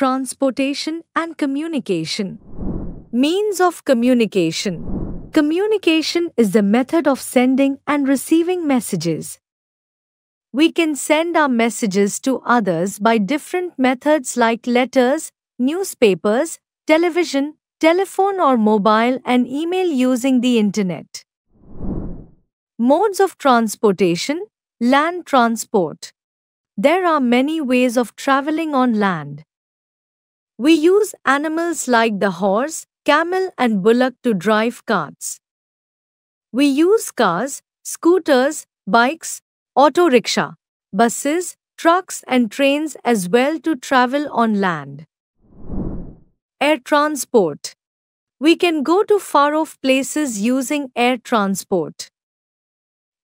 transportation and communication. Means of communication. Communication is the method of sending and receiving messages. We can send our messages to others by different methods like letters, newspapers, television, telephone or mobile and email using the internet. Modes of transportation, land transport. There are many ways of traveling on land. We use animals like the horse, camel and bullock to drive carts. We use cars, scooters, bikes, auto rickshaw, buses, trucks and trains as well to travel on land. Air transport. We can go to far-off places using air transport.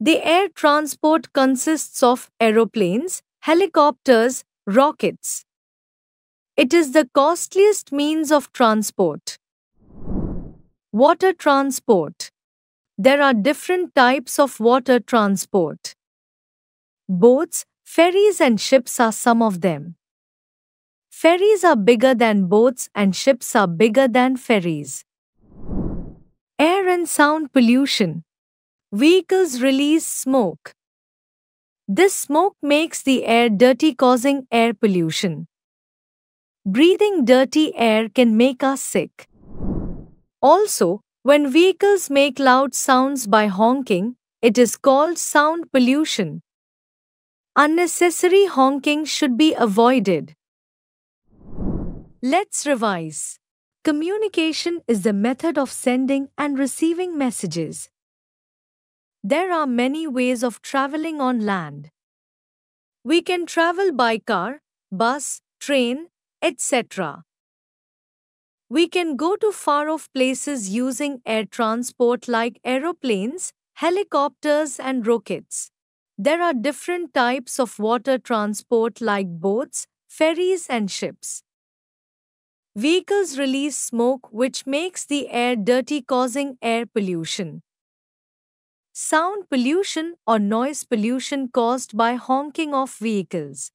The air transport consists of aeroplanes, helicopters, rockets, it is the costliest means of transport. Water transport. There are different types of water transport. Boats, ferries and ships are some of them. Ferries are bigger than boats and ships are bigger than ferries. Air and sound pollution. Vehicles release smoke. This smoke makes the air dirty causing air pollution. Breathing dirty air can make us sick. Also, when vehicles make loud sounds by honking, it is called sound pollution. Unnecessary honking should be avoided. Let's revise. Communication is the method of sending and receiving messages. There are many ways of traveling on land. We can travel by car, bus, train, etc. We can go to far-off places using air transport like aeroplanes, helicopters and rockets. There are different types of water transport like boats, ferries and ships. Vehicles release smoke which makes the air dirty causing air pollution. Sound pollution or noise pollution caused by honking of vehicles.